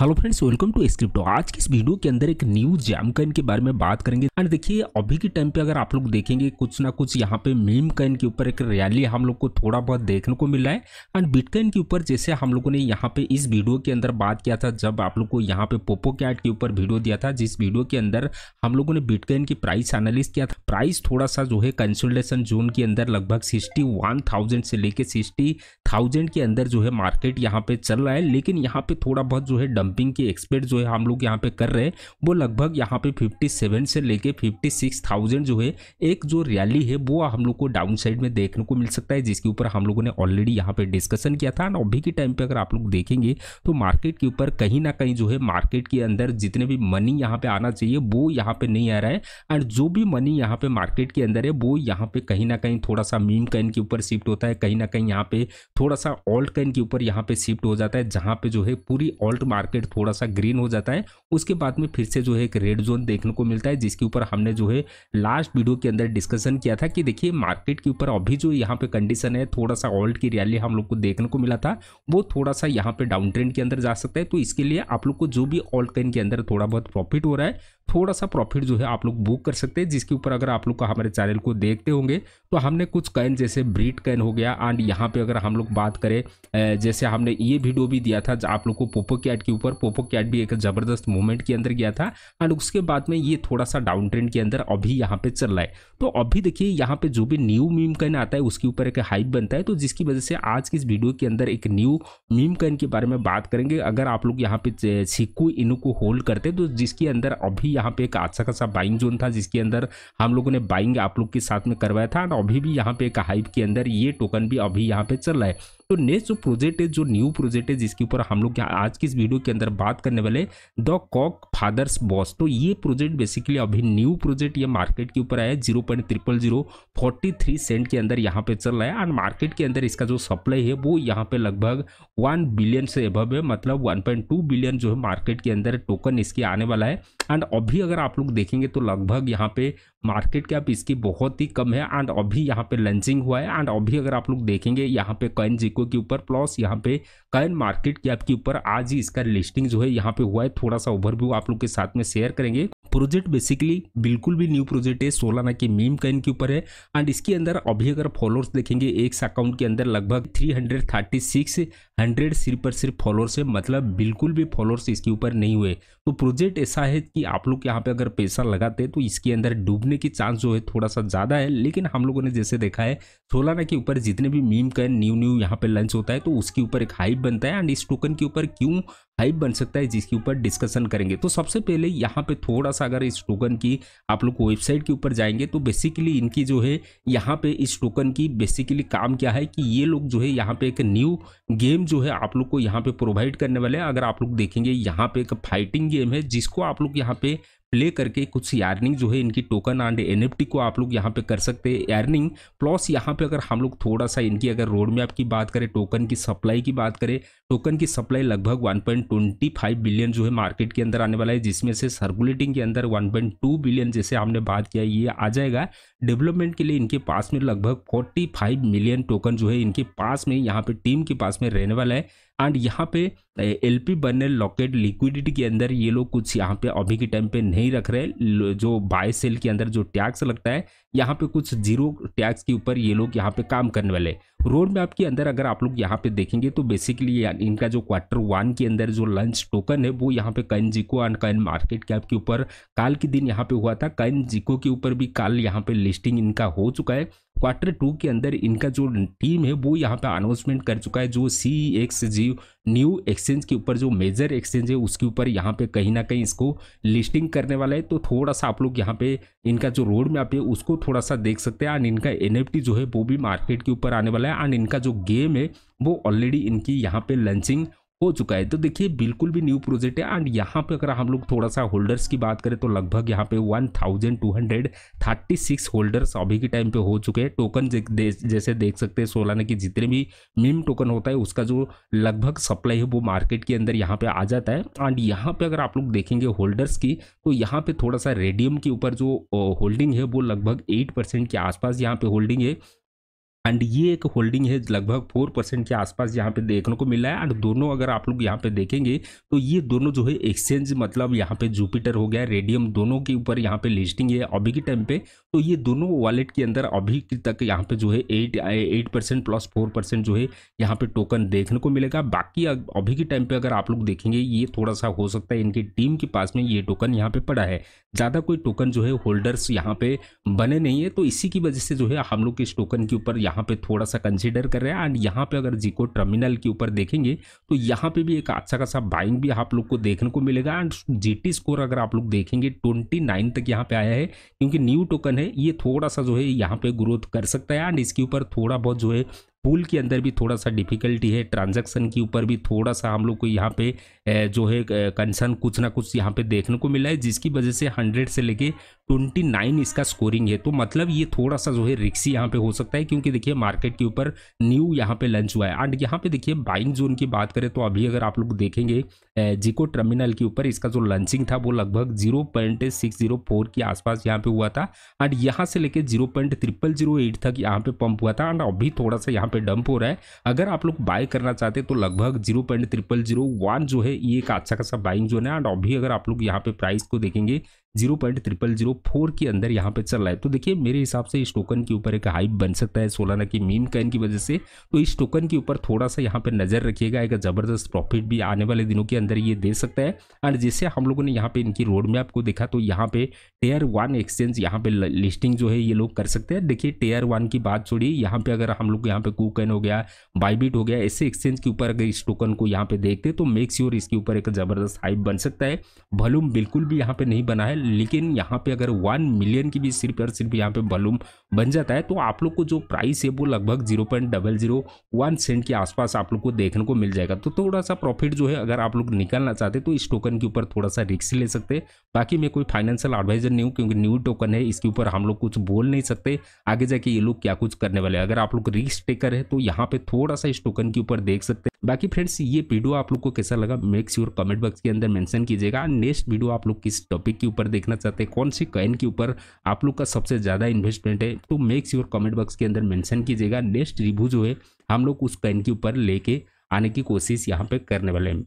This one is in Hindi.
hello friends welcome to Scripto आज के इस वीडियो के अंदर एक न्यू जैम कैन के बारे में बात करेंगे एंड देखिए अभी के टाइम पे अगर आप लोग देखेंगे कुछ ना कुछ यहाँ पे मीम कैन के ऊपर एक रैली हम लोग को थोड़ा बहुत देखने को मिला है एंड बिटकॉइन के ऊपर जैसे हम लोगों ने यहाँ पे इस वीडियो के अंदर बात किया था जब आप लोग को यहाँ पे पोपो कैट के ऊपर वीडियो दिया था जिस वीडियो के अंदर हम लोगों ने बिटकॉइन की प्राइस एनालिस किया था प्राइस थोड़ा सा जो है कंसल्टेशन जोन के अंदर लगभग सिक्सटी से लेकर सिक्सटी के अंदर जो है मार्केट यहाँ पे चल रहा है लेकिन यहाँ पे थोड़ा बहुत जो है डंपिंग के एक्सपेक्ट जो है हम लोग यहाँ पे कर रहे हैं वो लगभग यहाँ पे 57 से लेके 56,000 जो है एक जो रैली है वो हम लोग को डाउन साइड में देखने को मिल सकता है जिसके ऊपर हम लोगों ने ऑलरेडी यहाँ पे डिस्कशन किया था एंड अभी के टाइम पर अगर आप लोग देखेंगे तो मार्केट के ऊपर कहीं ना कहीं जो है मार्केट के अंदर जितने भी मनी यहाँ पे आना चाहिए वो यहाँ पे नहीं आ रहा है एंड जो भी मनी यहाँ पे मार्केट के अंदर है वो यहाँ पे कहीं ना कहीं थोड़ा सा मीम कैन के ऊपर शिफ्ट होता है कहीं ना कहीं यहाँ पे थोड़ा सा ऑल्ट कैन के ऊपर यहाँ पे शिफ्ट हो जाता है जहाँ पे जो है पूरी ऑल्ट मार्केट मार्केट थोड़ा सा ग्रीन हो जाता है उसके बाद में फिर से जो है एक रेड जोन देखने को मिलता है जिसके ऊपर हमने जो है लास्ट वीडियो के अंदर डिस्कशन किया था कि देखिए मार्केट के ऊपर अभी जो यहाँ पे कंडीशन है थोड़ा सा ऑल्ट की रैली हम लोग को देखने को मिला था वो थोड़ा सा यहाँ पे डाउन ट्रेंड के अंदर जा सकता है तो इसके लिए आप लोग को जो भी ऑल्ट कॉइन के अंदर थोड़ा बहुत प्रॉफिट हो रहा है थोड़ा सा प्रॉफिट जो है आप लोग बुक कर सकते हैं जिसके ऊपर अगर आप लोग का हमारे चैनल को देखते होंगे तो हमने कुछ कैन जैसे ब्रीड कैन हो गया एंड यहाँ पे अगर हम लोग बात करें जैसे हमने ये वीडियो भी दिया था आप लोग को पोपो कैट के ऊपर पोपो कैट भी एक ज़बरदस्त मूवमेंट के अंदर गया था एंड उसके बाद में ये थोड़ा सा डाउन ट्रेंड के अंदर अभी यहाँ पे चल रहा है तो अभी देखिए यहाँ पे जो भी न्यू मीम कैन आता है उसके ऊपर एक हाइप बनता है तो जिसकी वजह से आज की इस वीडियो के अंदर एक न्यू मीम कैन के बारे में बात करेंगे अगर आप लोग यहाँ पे सिक्कू इनू को होल्ड करते तो जिसके अंदर अभी यहाँ पे एक अच्छा खासा बाइंग जोन था जिसके अंदर हम लोगों ने बाइंग आप लोग के साथ में करवाया था और अभी भी यहाँ पे एक हाइप के अंदर ये टोकन भी अभी यहाँ पे चल रहा है तो नेक्स्ट जो प्रोजेक्ट है जो न्यू प्रोजेक्ट है जिसके ऊपर हम लोग आज की इस वीडियो के अंदर बात करने वाले द कॉक फादर्स बॉस तो ये प्रोजेक्ट बेसिकली अभी न्यू प्रोजेक्ट ये मार्केट के ऊपर आया zero point triple zero forty three cent के अंदर यहाँ पे चल रहा है एंड मार्केट के अंदर इसका जो सप्लाई है वो यहाँ पे लगभग वन बिलियन से अभव है मतलब वन पॉइंट टू बिलियन जो है मार्केट के अंदर टोकन इसके आने वाला है एंड अभी अगर आप लोग देखेंगे तो लगभग यहाँ पे मार्केट कैप इसकी बहुत ही कम है एंड अभी यहाँ पे लंचिंग हुआ है एंड अभी अगर आप लोग देखेंगे यहाँ पे कॉइन सिक्कों के ऊपर प्लस यहाँ पे कैन मार्केट कैप के ऊपर आज ही इसका लिस्टिंग जो है यहाँ पे हुआ है थोड़ा सा ओवरव्यू आप लोग के साथ में शेयर करेंगे प्रोजेक्ट बेसिकली बिल्कुल भी न्यू प्रोजेक्ट है सोलाना के मीम कैन के ऊपर है एंड इसके अंदर अभी अगर फॉलोअर्स देखेंगे एक अकाउंट के अंदर लगभग थ्री हंड्रेड सिर्फ पर सिर्फ फॉलोअर्स है मतलब बिल्कुल भी फॉलोअर्स इसके ऊपर नहीं हुए तो प्रोजेक्ट ऐसा है कि आप लोग यहाँ पे अगर पैसा लगाते तो इसके अंदर डूबने की चांस जो है थोड़ा सा ज़्यादा है लेकिन हम लोगों ने जैसे देखा है सोलाना के ऊपर जितने भी मीम कैन न्यू न्यू यहाँ पे लंच होता है तो उसके ऊपर एक हाइप बनता है एंड इस टोकन के ऊपर क्यों हाइप बन सकता है जिसके ऊपर डिस्कशन करेंगे तो सबसे पहले यहाँ पे थोड़ा सा अगर इस टोकन की आप लोग वेबसाइट के ऊपर जाएंगे तो बेसिकली इनकी जो है यहाँ पे इस टोकन की बेसिकली काम क्या है कि ये लोग जो है यहाँ पे एक न्यू गेम जो है आप लोग को यहाँ पे प्रोवाइड करने वाले हैं अगर आप लोग देखेंगे यहाँ पे एक फाइटिंग गेम है जिसको आप लोग यहाँ पे प्ले करके कुछ यार्निंग जो है इनकी टोकन एंड एन को आप लोग यहाँ पे कर सकते हैं यार्निंग प्लस यहाँ पे अगर हम लोग थोड़ा सा इनकी अगर रोड मैप की बात करें टोकन की सप्लाई की बात करें टोकन की सप्लाई लगभग 1.25 बिलियन जो है मार्केट के अंदर आने वाला है जिसमें से सर्कुलेटिंग के अंदर 1.2 बिलियन जैसे हमने बात किया ये आ जाएगा डेवलपमेंट के लिए इनके पास में लगभग 45 मिलियन टोकन जो है इनके पास में यहाँ पे टीम के पास में रहने वाला है एंड यहाँ पे एल पी बर्नेल लॉकेट लिक्विडिटी के अंदर ये लोग कुछ यहाँ पे अभी के टाइम पे नहीं रख रहे जो बाय सेल के अंदर जो टैक्स लगता है यहाँ पे कुछ जीरो टैक्स के ऊपर ये लोग यहाँ पे काम करने वाले रोड मैप के अंदर अगर आप लोग यहाँ पे देखेंगे तो बेसिकली इनका जो क्वार्टर वन के अंदर जो लंच टोकन है वो यहाँ पे कैन जिको एंड कैन मार्केट कैप के ऊपर काल के दिन यहाँ पे हुआ था कैन जिको के ऊपर भी काल यहाँ पे लिस्टिंग इनका हो चुका है क्वार्टर टू के अंदर इनका जो टीम है वो यहाँ पे अनाउंसमेंट कर चुका है जो C X G new exchange के ऊपर जो मेजर एक्सचेंज है उसके ऊपर यहाँ पे कहीं ना कहीं इसको लिस्टिंग करने वाला है तो थोड़ा सा आप लोग यहाँ पे इनका जो रोड मैप है उसको थोड़ा सा देख सकते हैं एंड इनका एन जो है वो भी मार्केट के ऊपर आने वाला है एंड इनका जो गेम है वो ऑलरेडी इनकी यहाँ पे लंचिंग हो चुका है तो देखिए बिल्कुल भी न्यू प्रोजेक्ट है एंड यहाँ पे अगर हम लोग थोड़ा सा होल्डर्स की बात करें तो लगभग यहाँ पे 1236 होल्डर्स अभी के टाइम पे हो चुके हैं टोकन जैसे देख सकते हैं सोलाना की जितने भी मीम टोकन होता है उसका जो लगभग सप्लाई है वो मार्केट के अंदर यहाँ पे आ जाता है एंड यहाँ पे अगर आप लोग देखेंगे होल्डर्स की तो यहाँ पे थोड़ा सा रेडियम के ऊपर जो होल्डिंग है वो लगभग एट के आसपास यहाँ पे होल्डिंग है एंड ये एक होल्डिंग है लगभग फोर परसेंट के आसपास यहाँ पे देखने को मिला है एंड दोनों अगर आप लोग यहाँ पे देखेंगे तो ये दोनों जो है एक्सचेंज मतलब यहाँ पे जुपिटर हो गया रेडियम दोनों के ऊपर यहाँ पे लिस्टिंग है अभी के टाइम पे तो ये दोनों वॉलेट के अंदर अभी तक यहाँ पे जो है eight eight percent plus four percent जो है यहाँ पे टोकन देखने को मिलेगा बाकी अभी के टाइम पे अगर आप लोग देखेंगे ये थोड़ा सा हो सकता है इनकी टीम के पास में ये टोकन यहाँ पे पड़ा है ज़्यादा कोई टोकन जो है होल्डर्स यहाँ पे बने नहीं है तो इसी की वजह से जो है हम लोग इस टोकन के ऊपर यहाँ यहाँ पे थोड़ा सा कंसिडर कर रहे हैं एंड यहाँ पे अगर जीको टर्मिनल के ऊपर देखेंगे तो यहाँ पे भी एक अच्छा खासा बाइंग भी आप लोग को देखने को मिलेगा एंड जीटी स्कोर अगर आप लोग देखेंगे ट्वेंटी नाइन तक यहाँ पे आया है क्योंकि न्यू टोकन है ये थोड़ा सा जो है यहाँ पे ग्रोथ कर सकता है एंड इसके ऊपर थोड़ा बहुत जो है पूल के अंदर भी थोड़ा सा डिफिकल्टी है ट्रांजैक्शन के ऊपर भी थोड़ा सा हम लोग को यहाँ पे जो है कंसर्न कुछ ना कुछ यहाँ पे देखने को मिला है जिसकी वजह से हंड्रेड से लेके ट्वेंटी नाइन इसका स्कोरिंग है तो मतलब ये थोड़ा सा जो है रिक्सी यहाँ पे हो सकता है क्योंकि देखिए मार्केट के ऊपर न्यू यहाँ पे लंच हुआ है एंड यहाँ पे देखिए बाइंग जोन की बात करें तो अभी अगर आप लोग देखेंगे जिको टर्मिनल के ऊपर इसका जो लंचिंग था वो लगभग zero point six zero four के आसपास यहाँ पे हुआ था एंड यहाँ से लेके zero point triple zero eight तक यहाँ पे पंप हुआ था एंड अभी थोड़ा सा यहाँ पे डंप हो रहा है अगर आप लोग बाय करना चाहते हैं तो लगभग zero point triple zero one जो है ये एक अच्छा खासा बाइंग जोन है एंड अभी अगर आप लोग यहाँ पे प्राइस को देखेंगे zero point triple zero four के अंदर यहाँ पे चल रहा है तो देखिए मेरे हिसाब से इस टोकन के ऊपर एक हाइप बन सकता है सोलाना की मीम कैन की वजह से तो इस टोकन के ऊपर थोड़ा सा यहाँ पे नज़र रखिएगा एक ज़बरदस्त प्रॉफिट भी आने वाले दिनों के अंदर ये दे सकता है और जैसे हम लोगों ने यहाँ पे इनकी रोड मैप को देखा तो यहाँ पे टेयर वन एक्सचेंज यहाँ पे लिस्टिंग जो है ये लोग कर सकते हैं देखिए टेयर वन की बात छोड़िए यहाँ पे अगर हम लोग यहाँ पे कूकन हो गया बाईबिट हो गया ऐसे एक्सचेंज के ऊपर अगर इस टोकन को यहाँ पे देखते तो मेक श्योर इसके ऊपर एक ज़बरदस्त हाइप बन सकता है वॉल्यूम बिल्कुल भी यहाँ पे नहीं बना है लेकिन यहाँ पे अगर वन मिलियन की भी सिर्फ और सिर्फ यहाँ पे बलूम बन जाता है तो आप लोग को जो प्राइस है वो लगभग zero point double zero one cent के आसपास आप लोग को देखने को मिल जाएगा तो थोड़ा सा प्रॉफिट जो है अगर आप लोग निकालना चाहते तो इस टोकन के ऊपर थोड़ा सा रिक्स ले सकते बाकी मैं कोई फाइनेंशियल एडवाइजर नहीं हूँ क्योंकि न्यू टोकन है इसके ऊपर हम लोग कुछ बोल नहीं सकते आगे जाके ये लोग क्या कुछ करने वाले अगर आप लोग रिस्क टेकर है तो यहाँ पे थोड़ा सा इस टोकन के ऊपर देख सकते बाकी फ्रेंड्स ये वीडियो आप लोग को कैसा लगा मेक श्योर कमेंट बॉक्स के अंदर मेंशन कीजिएगा नेक्स्ट वीडियो आप लोग किस टॉपिक के ऊपर देखना चाहते हैं कौन सी कॉइन के ऊपर आप लोग का सबसे ज़्यादा इन्वेस्टमेंट है तो मेक श्योर कमेंट बॉक्स के अंदर मेंशन कीजिएगा नेक्स्ट रिव्यू जो है हम लोग उस कॉइन के ऊपर लेके आने की कोशिश यहाँ पर करने वाले हैं